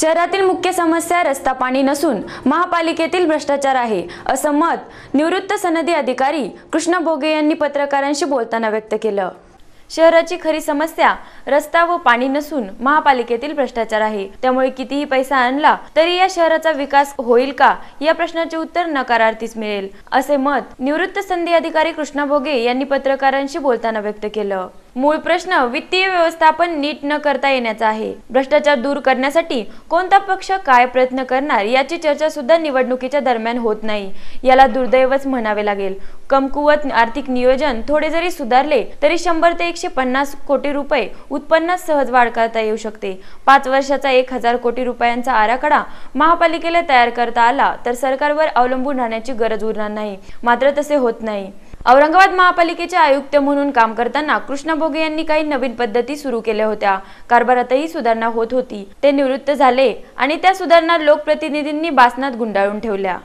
शहरातील मुख्य समस्या रस्ता पाणी नसून महापालिकेतील भ्रष्टाचार आहे असं मत निवृत्त सनदी अधिकारी कृष्ण भोगे यांनी पत्रकारांशी बोलताना व्यक्त केलं शहराची खरी समस्या रस्ता व पाणी नसून महापालिकेतील भ्रष्टाचार आहे त्यामुळे कितीही पैसा आणला तरी या शहराचा विकास होईल का या प्रश्नाचे उत्तर नकारार्थीच मिळेल असे मत निवृत्त संधी अधिकारी कृष्णा भोगे यांनी पत्रकारांशी बोलताना व्यक्त केलं मूळ प्रश्न वित्तीय व्यवस्थापन नीट न करता येण्याचा आहे भ्रष्टाचार दूर करण्यासाठी कोणता पक्ष काय प्रयत्न करणार याची चर्चा सुद्धा निवडणुकीच्या दरम्यान होत नाही याला दुर्दैवच म्हणावे लागेल कमकुवत आर्थिक नियोजन थोडे जरी सुधारले तरी शंभर ते एकशे पन्नास कोटी रुपये उत्पन्नात सहज वाढ करता येऊ शकते पाच वर्षाचा एक हजार कोटी रुपयांचा आराखडा महापालिकेला तयार करता आला तर सरकारवर अवलंबून राहण्याची गरज उरणार नाही मात्र तसे होत नाही औरंगाबाद महापालिकेचे आयुक्त म्हणून काम करताना कृष्ण भोगे यांनी काही नवीन पद्धती सुरू केल्या होत्या कारभारातही सुधारणा होत होती ते निवृत्त झाले आणि त्या सुधारणा लोकप्रतिनिधींनी बासनात गुंडाळून ठेवल्या